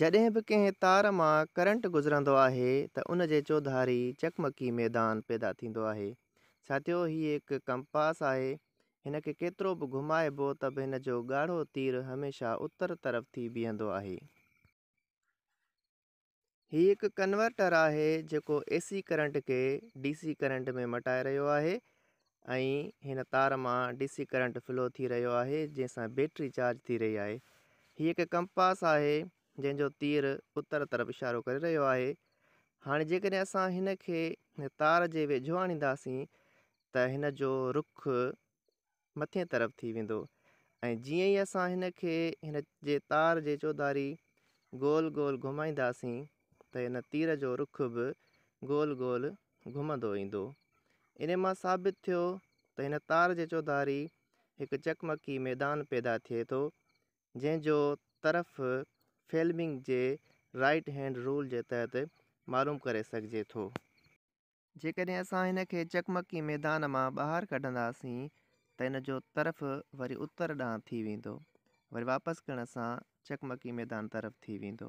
जॾहिं बि कंहिं तार मां करंट गुज़रंदो आहे त उन जे चौधारी चकमकी मैदान पैदा थींदो आहे छा थियो हीअ हिकु कंपास आहे हिन खे केतिरो बि घुमाइबो त बि हिन जो ॻाढ़ो तीर हमेशह उतर तरफ़ थी बीहंदो आहे हीअ हिकु कन्वर्टर आहे जेको ए सी करंट खे डीसी करंट में मटाए रहियो आहे ऐं हिन तार मां डीसी करंट फ्लो थी रहियो आहे जंहिंसां बैटरी चार्ज थी रही आहे हीअ हिकु कंपास आहे जो तीर उत्तर तरफ़ इशारो कर रो है हाँ जैसे असां हिन तार के वेझो आणींदासीं तो जो रुख मथे तरफ़ थी वो जी ही अस जे तार के चौधारी गोल गोल घुमाइंदी तो इन तीर जो रुख भी गोल गोल घुम इन मां साबित थो तो तार के चौधारी एक चकमकी मैदान पैदा थे तो जो तरफ़ फिल्मिंग जे राइट हैंड रूल जे तहत मालूम करे सघिजे थो जेकॾहिं असां हिन खे चकमकी मैदान मां ॿाहिरि कढंदासीं त इन जो तरफ़ वरी उत्तर ॾांहुं थी वेंदो वरी वापसि करण सां चकमकी मैदान तरफ़ थी वेंदो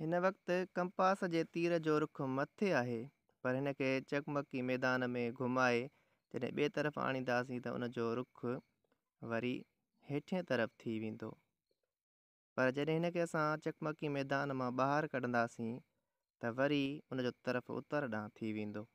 हिन वक़्ति कंपास जे तीर जो रुख मथे आहे पर हिन खे चकमकी मैदान में घुमाए जॾहिं ॿिए तरफ़ आणींदासीं त उनजो रुख वरी हेठें तरफ़ थी वेंदो पर जॾहिं हिनखे असां चकमकी मैदान मां ॿाहिरि कढंदासीं त वरी उनजो तरफ़ उतर ॾांहुं थी वेंदो